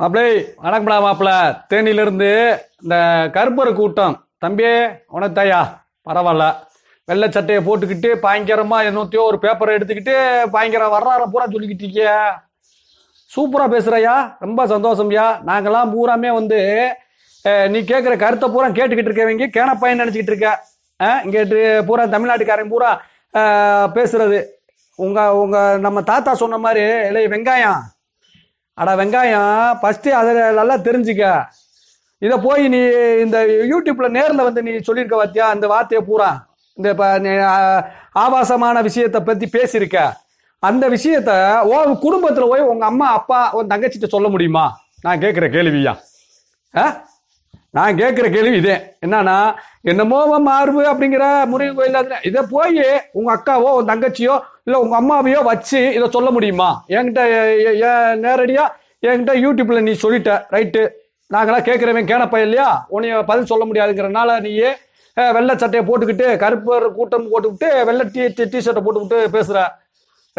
மாப்பிளே வணக்கம்டா மாப்பிள தேனியிலிருந்து இந்த கருப்பர் கூட்டம் தம்பியே உனத்தாயா பரவாயில்ல வெள்ளை சட்டையை போட்டுக்கிட்டு பாய்ங்கரமா என்னத்தையோ ஒரு பேப்பரை எடுத்துக்கிட்டு பாய்ங்கரம் வர்றார பூரா சொல்லிக்கிட்டு இருக்கிய சூப்பராக பேசுகிறையா ரொம்ப சந்தோஷம்யா நாங்கள்லாம் பூராமே வந்து நீ கேட்குற கருத்தை பூரா கேட்டுக்கிட்டு இருக்கவங்க கேனப்பையன் நினச்சிக்கிட்டு இருக்க இங்கே பூரா தமிழ்நாட்டுக்காரன் பூரா பேசுறது உங்கள் உங்கள் நம்ம தாத்தா சொன்ன மாதிரி இல்லை வெங்காயம் அடா வெங்காயம் ஃபஸ்ட்டு அதில் நல்லா தெரிஞ்சுக்க இதை போய் நீ இந்த யூடியூப்பில் நேரில் வந்து நீ சொல்லியிருக்க வாத்தியா இந்த வார்த்தையை பூரா இந்த இப்போ ஆபாசமான விஷயத்தை பற்றி பேசியிருக்க அந்த விஷயத்த ஓ குடும்பத்தில் போய் உங்கள் அம்மா அப்பா உன் தங்கச்சிட்ட சொல்ல முடியுமா நான் கேட்குற கேள்வியா ஆ நான் கேட்குற கேள்வி இதே என்னன்னா என்னமோ மார்பு அப்படிங்கிற முருகன் கோயில் அதில் இதை போய் உங்கள் அக்காவோ உன் தங்கச்சியோ இல்லை உங்கள் அம்மாவையோ வச்சு இதை சொல்ல முடியுமா என்கிட்ட நேரடியாக என்கிட்ட யூடியூப்பில் நீ சொல்லிட்ட ரைட்டு நாங்களாம் கேட்குறவன் கேனப்பா இல்லையா உன்னைய பதில் சொல்ல முடியாதுங்கிறனால நீயே வெள்ளை சட்டையை போட்டுக்கிட்டு கருப்பர் கூட்டம் போட்டுக்கிட்டு வெள்ளை டீ டி ஷர்ட்டை போட்டுக்கிட்டு பேசுகிற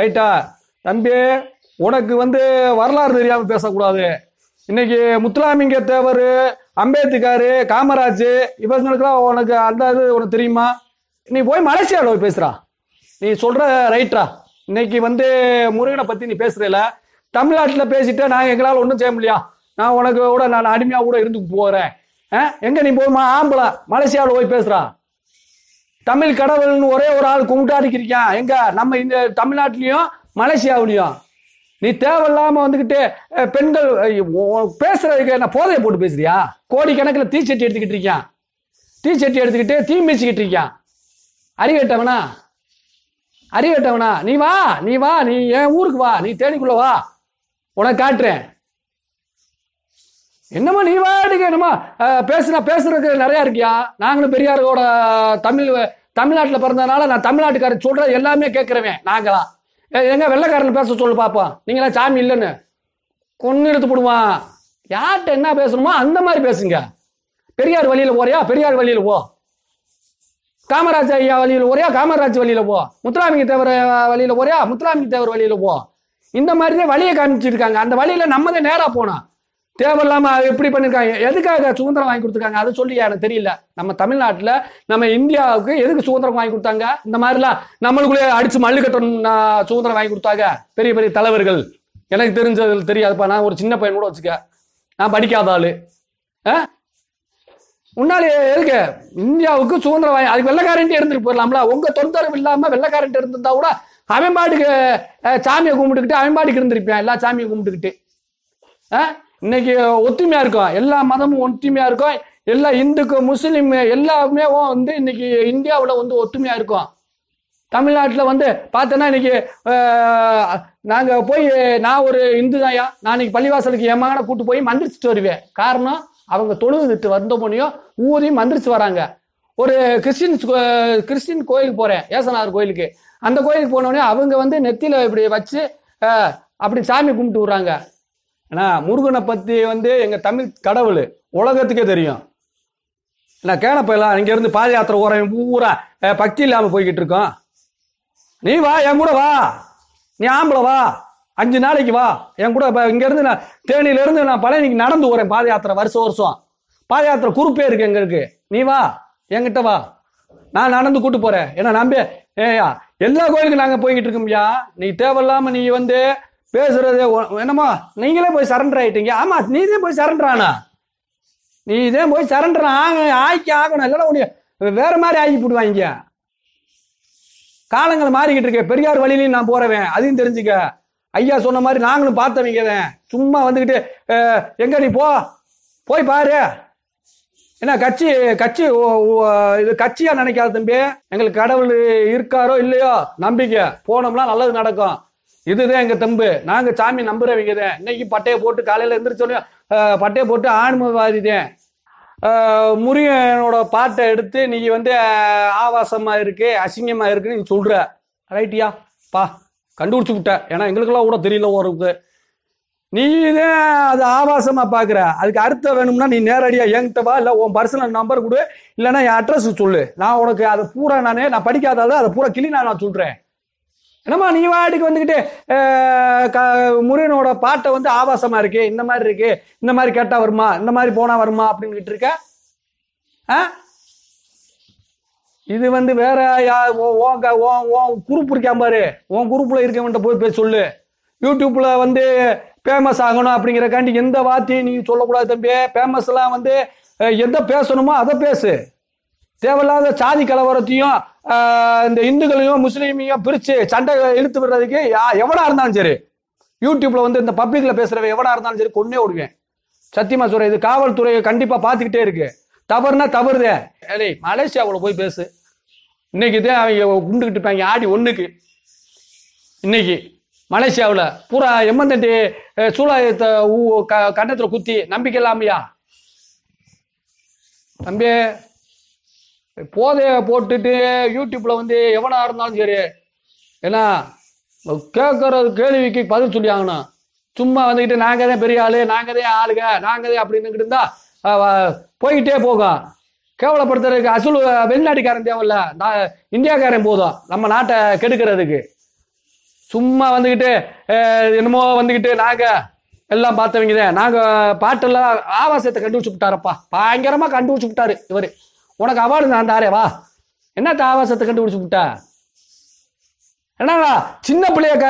ரைட்டா தம்பி உனக்கு வந்து வரலாறு தெரியாமல் பேசக்கூடாது இன்னைக்கு முத்துலாமிங்க தேவர் அம்பேத்கர் காமராஜ் இவங்களுக்குலாம் உனக்கு அந்த இது உனக்கு தெரியுமா நீ போய் மலேசியாவில் போய் பேசுகிறா நீ சொல்கிற ரைட்ரா இன்னைக்கு வந்து முருகனை பற்றி நீ பேசுகிறல தமிழ்நாட்டில் பேசிட்டு நான் எங்களால் ஒன்றும் செய்ய முடியா நான் உனக்கு கூட நான் அடிமையாக கூட இருந்து போகிறேன் எங்கே நீ போய் ஆம்பளை மலேசியாவில் போய் பேசுகிறா தமிழ் கடவுள்னு ஒரே ஒரு ஆள் கும்பிட்டாடிக்கிறியா எங்க நம்ம இந்த தமிழ்நாட்டிலையும் மலேசியாவிலையும் நீ தேவையில்லாம வந்துகிட்டு பெண்கள் பேசுறதுக்கு என்ன போதையை போட்டு பேசுறியா தீ தீச்சட்டி எடுத்துக்கிட்டு இருக்கான் தீச்சட்டி எடுத்துக்கிட்டு தீ மிதிச்சுக்கிட்டு இருக்கான் அறிவட்டவனா அறிவட்டவனா நீ வா நீ வா நீ என் ஊருக்கு வா நீ தேடிக்குள்ள வா உனக்கு காட்டுறேன் என்னமோ நீ வாடுங்க என்னமோ பேசுனா பேசுறதுக்கு நிறையா இருக்கியா நாங்களும் பெரியாரோட தமிழ் தமிழ்நாட்டில் பிறந்ததுனால நான் தமிழ்நாட்டுக்காரர் சொல்றது எல்லாமே கேட்குறவேன் நாங்களாம் எங்க வெள்ளைக்காரன் பேச சொல்லு பார்ப்போம் நீங்களாம் சாமி இல்லைன்னு கொன்னு எடுத்து போடுவான் யார்கிட்ட என்ன பேசணுமோ அந்த மாதிரி பேசுங்க பெரியார் வழியில் போறியா பெரியார் வழியில் போ காமராஜ் ஐயா வழியில் போறியா காமராஜ் வழியில் போ முத்துராமிங்க தேவர் வழியில் போறியா முத்துராமிங்க தேவர் வழியில் போ இந்த மாதிரி தான் வழியை காமிச்சிருக்காங்க அந்த வழியில் நம்ம தான் நேராக போனோம் தேவையில்லாம எப்படி பண்ணிருக்காங்க எதுக்காக சுதந்திரம் வாங்கி கொடுத்துருக்காங்க அதை சொல்லி எனக்கு தெரியல நம்ம தமிழ்நாட்டில் நம்ம இந்தியாவுக்கு எதுக்கு சுதந்திரம் வாங்கி கொடுத்தாங்க இந்த மாதிரிலாம் நம்மளுக்குள்ளே அடிச்சு மல்லு கட்டணும் சுதந்திரம் வாங்கி கொடுத்தாங்க பெரிய பெரிய தலைவர்கள் எனக்கு தெரிஞ்சது தெரியாதுப்பா நான் ஒரு சின்ன பையன் கூட வச்சுக்க நான் படிக்காத ஆளு முன்னாலே எதுக்கு இந்தியாவுக்கு சுதந்திரம் வாங்கி அதுக்கு வெள்ளக்காரன்ட்டு இருந்துட்டு போயிடலாம்ல உங்க தொந்தரவு இல்லாம வெள்ளக்காரன்ட்டு இருந்திருந்தா கூட அவன் சாமியை கும்பிட்டுக்கிட்டு அவன் இருந்திருப்பேன் எல்லா சாமியை கும்பிட்டுக்கிட்டு ஆ இன்னைக்கு ஒத்துமையா இருக்கும் எல்லா மதமும் ஒற்றுமையா இருக்கும் எல்லா இந்துக்கு முஸ்லீம் எல்லாமே வந்து இன்னைக்கு இந்தியாவில் வந்து ஒற்றுமையா இருக்கும் தமிழ்நாட்டில் வந்து பார்த்தோன்னா இன்னைக்கு நாங்கள் போய் நான் ஒரு இந்து தான்யா நான் இன்னைக்கு பள்ளிவாசலுக்கு என் மகனை கூட்டு போய் மந்திரிச்சுட்டு வருவேன் காரணம் அவங்க தொழுதுட்டு வந்த முடியும் ஊரையும் மந்திரிச்சு வராங்க ஒரு கிறிஸ்டின் கிறிஸ்டின் கோயிலுக்கு போகிறேன் ஏசனார் கோயிலுக்கு அந்த கோயிலுக்கு போனோடனே அவங்க வந்து நெத்தியில் இப்படி வச்சு அப்படி சாமி கும்பிட்டு விட்றாங்க ஏன்னா முருகனை பத்தி வந்து எங்கள் தமிழ் கடவுள் உலகத்துக்கே தெரியும் போயிடலாம் இங்க இங்கேருந்து பாத யாத்திரை ஓரம் பூரா பக்தி இல்லாமல் போய்கிட்டு இருக்கோம் நீ வா என் கூட வா நீ ஆம்பளை வா அஞ்சு நாளைக்கு வா என் கூட இப்போ இங்கேருந்து நான் இருந்து நான் பழையனிக்கு நடந்து போறேன் பாத யாத்திரை வருஷம் வருஷம் பாத யாத்திரை குறிப்பே இருக்கு எங்களுக்கு நீ வா என்கிட்ட வா நான் நடந்து கூட்டு போகிறேன் ஏன்னா நம்பி ஏயா எல்லா கோயிலுக்கும் நாங்கள் போய்கிட்டு இருக்கோம்யா நீ தேவையில்லாம நீ வந்து பேசுறது என்னமோ நீங்களே போய் சரண்டர் ஆயிட்டீங்க ஆமா நீ தான் போய் சரண்டர் ஆனா நீ இதே போய் சரண்டர் ஆக ஆக்கி ஆகணும் இல்லைன்னா உடைய வேற மாதிரி ஆக்கி போடுவாங்க காலங்கள் மாறிக்கிட்டு இருக்கு பெரியார் வழியிலையும் நான் போறவேன் அதையும் தெரிஞ்சுக்க ஐயா சொன்ன மாதிரி நாங்களும் பார்த்தவங்க சும்மா வந்துக்கிட்டு எங்க நீ போ போய் பாரு என்ன கட்சி கட்சி இது கட்சியா நினைக்காத தம்பி எங்களுக்கு கடவுள் இருக்காரோ இல்லையோ நம்பிக்கை போனோம்னா நல்லது நடக்கும் இதுதான் எங்க தம்பு நாங்க சாமி நம்புறவங்க தான் இன்னைக்கு பட்டையை போட்டு காலையில எந்திரிச்சோடனே பட்டையை போட்டு ஆன்மவாதி முருகனோட பாட்டை எடுத்து நீ வந்து ஆவாசமா இருக்கு அசிங்கமா இருக்குன்னு நீ சொல்ற ரைட்டியா பா கண்டுபிடிச்சு விட்ட ஏன்னா எங்களுக்கெல்லாம் கூட தெரியல ஓரளவுக்கு நீ தான் அது ஆபாசமா பாக்குற அதுக்கு அடுத்த வேணும்னா நீ நேரடியா என்கிட்ட வா இல்ல உன் பர்சனல் நம்பர் கொடு இல்லைன்னா என் அட்ரஸ் சொல்லு நான் உனக்கு அதை பூரா நானே நான் படிக்காதால அதை பூரா கிளி நான் நான் சொல்றேன் என்னம்மா நீ வாடுக்கு வந்துக்கிட்டு முருகனோட பாட்டை வந்து ஆபாசமாக இருக்கு இந்த மாதிரி இருக்கு இந்த மாதிரி கேட்டா வருமா இந்த மாதிரி போனால் வருமா அப்படின்னு இருக்க ஆ இது வந்து வேற யா ஓங்க ஓ ஓ குரூப் பாரு உன் குரூப்பில் இருக்கவன்ட்ட போய் போய் சொல்லு யூடியூப்பில் வந்து ஃபேமஸ் ஆகணும் அப்படிங்கிறக்காண்டி எந்த வார்த்தையும் நீ சொல்லக்கூடாது தம்பி ஃபேமஸ்லாம் வந்து எதை பேசணுமோ அதை பேசு தேவையில்லாத சாதி கலவரத்தையும் இந்த இந்துக்களையும் முஸ்லீமையும் பிரித்து சண்டை இழுத்து விடுறதுக்கு யா இருந்தாலும் சரி யூடியூப்ல வந்து இந்த பப்ளிக்ல பேசுறவ எவ்வளோ இருந்தாலும் சரி கொண்டே விடுவேன் சத்தியமா சொல்றேன் இது காவல்துறையை கண்டிப்பா பார்த்துக்கிட்டே இருக்கு தவறுனா தவறுதே ஏலே மலேசியாவில் போய் பேசு இன்னைக்கு தான் அவங்க குண்டுகிட்டு இருப்பாங்க ஆடி ஒன்றுக்கு இன்னைக்கு மலேசியாவில் பூரா எம்மந்தண்டி சூழாயத்தை கண்டத்தில் குத்தி நம்பிக்கை இல்லாமையா நம்பி போதைய போட்டுட்டு யூடியூப்பில் வந்து எவனா இருந்தாலும் சரி ஏன்னா கேட்குற கேள்விக்கு பதில் சொல்லி ஆகணும் சும்மா வந்துக்கிட்டு நாங்கள் தான் பெரிய ஆளு நாங்க தான் ஆளுங்க நாங்க தான் அப்படின்னுக்கிட்டு இருந்தால் போய்கிட்டே போகும் கேவலப்படுத்துறதுக்கு அசல் வெளிநாட்டுக்காரன் தேவையில்ல நான் இந்தியாக்காரன் போதும் நம்ம நாட்டை கெடுக்கிறதுக்கு சும்மா வந்துக்கிட்டு என்னமோ வந்துக்கிட்டு நாங்கள் எல்லாம் பார்த்தவங்க தான் நாங்கள் பாட்டெல்லாம் ஆவாசத்தை கண்டுபிடிச்சு விட்டாரப்பா பயங்கரமாக கண்டுபிடிச்சு விட்டாரு இவர் உனக்கு அவார்டு நான் தாரே வா என்ன தாவாசத்தை கண்டுபிடிச்சு விட்டா என்னடா சின்ன பிள்ளைய க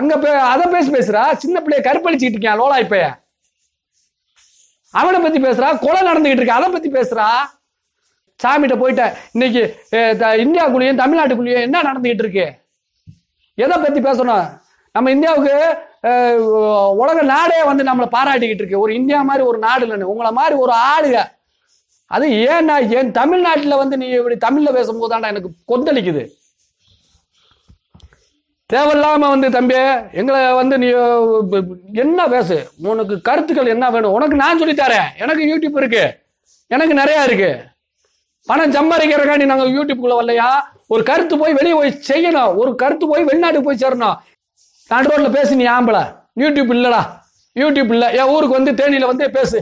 அங்க அதை பேசி பேசுறா சின்ன பிள்ளைய கருப்பளிச்சுக்கிட்டு இருக்கேன் லோலா இப்பய அவனை பத்தி பேசுறா கொலை நடந்துகிட்டு இருக்கு அதை பத்தி பேசுறா சாமிகிட்ட போயிட்டேன் இன்னைக்கு தமிழ்நாட்டு தமிழ்நாட்டுக்குள்ளேயும் என்ன நடந்துகிட்டு இருக்கு எதை பத்தி பேசணும் நம்ம இந்தியாவுக்கு உலக நாடே வந்து நம்மளை பாராட்டிக்கிட்டு இருக்கு ஒரு இந்தியா மாதிரி ஒரு நாடு இல்லைன்னு உங்களை மாதிரி ஒரு ஆளுக அது ஏன்னா ஏன் தமிழ்நாட்டில் வந்து நீ இப்படி தமிழில் பேசும்போது தான் எனக்கு கொந்தளிக்குது தேவையில்லாமல் வந்து தம்பி எங்களை வந்து நீ என்ன பேசு உனக்கு கருத்துக்கள் என்ன வேணும் உனக்கு நான் சொல்லித்தரேன் எனக்கு யூடியூப் இருக்கு எனக்கு நிறையா இருக்கு பணம் நீ நாங்கள் யூடியூப்குள்ளே வரலையா ஒரு கருத்து போய் வெளியே போய் செய்யணும் ஒரு கருத்து போய் வெளிநாட்டுக்கு போய் சேரணும் நான் ரோட்டில் பேசு நீ ஆம்பளை யூடியூப் இல்லைடா யூடியூப் இல்லை என் ஊருக்கு வந்து தேனியில் வந்து பேசு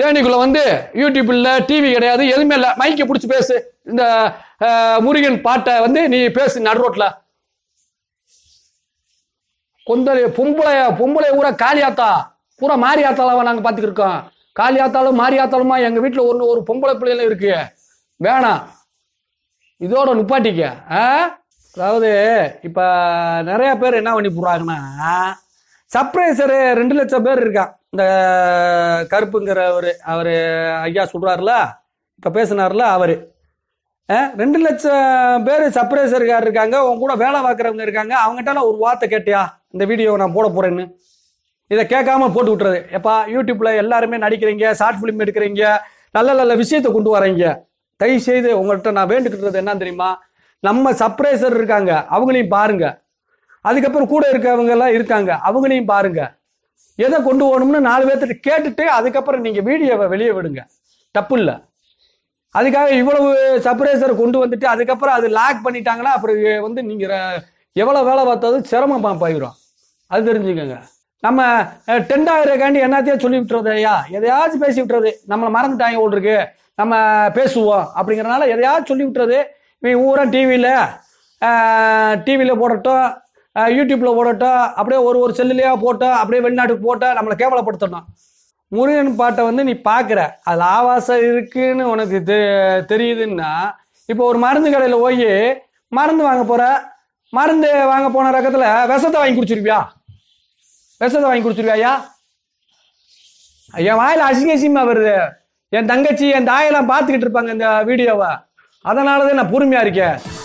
தேனிக்குள்ள வந்து யூடியூப் இல்லை டிவி கிடையாது எதுவுமே இல்லை மைக்கை பிடிச்சி பேசு இந்த முருகன் பாட்டை வந்து நீ பேசு நடுரோட்டில் கொந்தளி பொம்பளை பொம்பளை ஊரா காளியாத்தா பூரா மாரியாத்தாலாவை நாங்கள் பார்த்துக்கிருக்கோம் காளியாத்தாலும் மாரியாத்தாலுமா எங்கள் வீட்டில் ஒன்று ஒரு பொம்பளை பிள்ளைகளும் இருக்கு வேணாம் இதோட நுப்பாட்டிக்க ஆ அதாவது இப்போ நிறைய பேர் என்ன பண்ணி போடுறாங்கன்னா சர்ப்ரைசரு ரெண்டு லட்சம் பேர் இருக்கான் இந்த கருப்புங்கிற ஒரு அவர் ஐயா சொல்கிறாருல இப்போ பேசினார்ல அவர் ரெண்டு லட்சம் பேர் சப்ரைசர்கார் இருக்காங்க உங்க கூட வேலை பார்க்குறவங்க இருக்காங்க அவங்ககிட்ட ஒரு வார்த்தை கேட்டியா இந்த வீடியோ நான் போட போகிறேன்னு இதை கேட்காம போட்டு விட்டுறது எப்பா யூடியூப்பில் எல்லாருமே நடிக்கிறீங்க ஷார்ட் ஃபிலிம் எடுக்கிறீங்க நல்ல நல்ல விஷயத்தை கொண்டு வரீங்க தயவு செய்து உங்கள்கிட்ட நான் வேண்டுக்கிட்டது என்ன தெரியுமா நம்ம சப்ரைசர் இருக்காங்க அவங்களையும் பாருங்க அதுக்கப்புறம் கூட இருக்கவங்கெல்லாம் இருக்காங்க அவங்களையும் பாருங்கள் எதை கொண்டு போகணும்னு நாலு பேர்த்திட்ட கேட்டுட்டு அதுக்கப்புறம் நீங்கள் வீடியோவை வெளியே விடுங்க தப்பு இல்லை அதுக்காக இவ்வளவு சப்ரைசர் கொண்டு வந்துட்டு அதுக்கப்புறம் அது லாக் பண்ணிட்டாங்கன்னா அப்புறம் வந்து நீங்கள் எவ்வளோ வேலை பார்த்தது சிரமமாக போயிடும் அது தெரிஞ்சுக்கோங்க நம்ம டெண்டாயிரக்காண்டி என்னத்தையும் சொல்லி விட்டுறது ஐயா எதையாச்சும் பேசி விட்டுறது நம்மளை மறந்துட்டாங்க ஓல்ருக்கு நம்ம பேசுவோம் அப்படிங்கிறனால எதையாச்சும் சொல்லி விட்டுறது இவன் ஊரம் டிவியில் டிவியில் போடட்டும் யூடியூப்பில் போடட்டும் அப்படியே ஒரு ஒரு செல்லுலேயே போட்டோம் அப்படியே வெளிநாட்டுக்கு போட்டால் நம்மளை கேவலப்படுத்தணும் முருகன் பாட்டை வந்து நீ பார்க்குற அதில் ஆவாசம் இருக்குன்னு உனக்கு தெ தெரியுதுன்னா இப்போ ஒரு மருந்து கடையில் போய் மருந்து வாங்க போகிற மருந்து வாங்க போன ரகத்தில் விஷத்தை வாங்கி குடிச்சிருப்பியா விஷத்தை வாங்கி குடிச்சிருக்கா ஐயா என் வாயில் அசிங்க அசிங்கமாக வருது என் தங்கச்சி என் தாயெல்லாம் பார்த்துக்கிட்டு இருப்பாங்க இந்த வீடியோவை அதனால தான் நான் பொறுமையாக இருக்கேன்